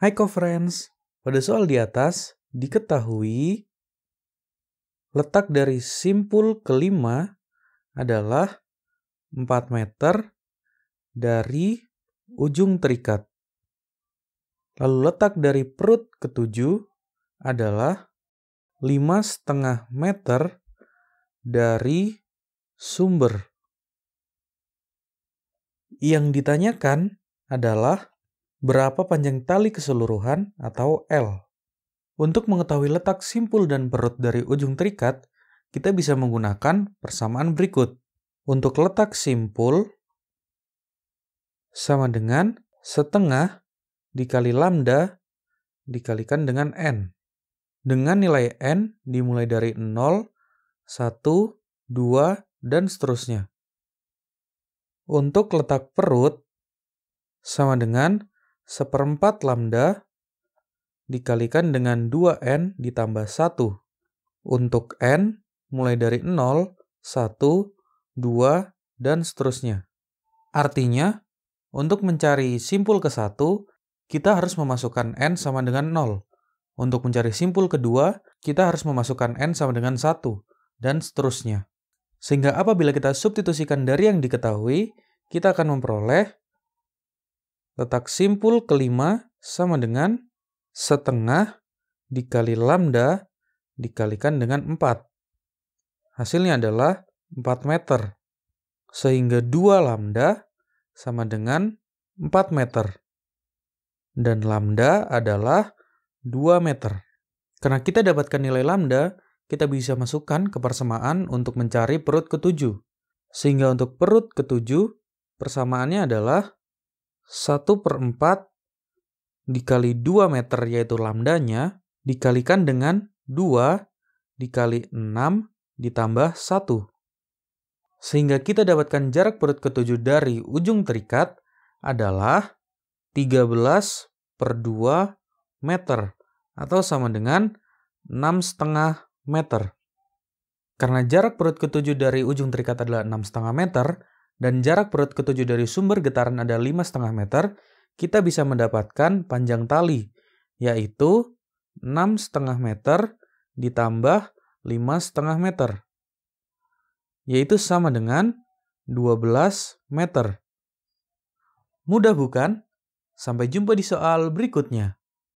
Hai co-friends, pada soal di atas diketahui letak dari simpul kelima adalah 4 meter dari ujung terikat. Lalu letak dari perut ketujuh adalah 5,5 meter dari sumber. Yang ditanyakan adalah berapa panjang tali keseluruhan atau L. Untuk mengetahui letak simpul dan perut dari ujung terikat, kita bisa menggunakan persamaan berikut. Untuk letak simpul, sama dengan setengah dikali lambda dikalikan dengan N. Dengan nilai N dimulai dari 0, 1, 2, dan seterusnya. Untuk letak perut, sama dengan seperempat lambda dikalikan dengan 2n ditambah 1. Untuk n mulai dari 0, 1, 2, dan seterusnya. Artinya, untuk mencari simpul ke-1, kita harus memasukkan n sama dengan 0. Untuk mencari simpul kedua, kita harus memasukkan n sama dengan 1, dan seterusnya. Sehingga apabila kita substitusikan dari yang diketahui, kita akan memperoleh Letak simpul kelima sama dengan setengah dikali lambda dikalikan dengan 4. Hasilnya adalah 4 meter. Sehingga 2 lambda sama dengan 4 meter. Dan lambda adalah 2 meter. Karena kita dapatkan nilai lambda, kita bisa masukkan ke persamaan untuk mencari perut ketujuh. Sehingga untuk perut ketujuh, persamaannya adalah 1 per 4 dikali 2 meter yaitu lambdanya dikalikan dengan 2 dikali 6 ditambah 1. Sehingga kita dapatkan jarak perut ketujuh dari ujung terikat adalah 13 per 2 meter atau sama dengan 6,5 meter. Karena jarak perut ketujuh dari ujung terikat adalah 6,5 meter, dan jarak perut ketujuh dari sumber getaran ada 5,5 meter, kita bisa mendapatkan panjang tali, yaitu 6,5 meter ditambah 5,5 meter, yaitu sama dengan 12 meter. Mudah bukan? Sampai jumpa di soal berikutnya.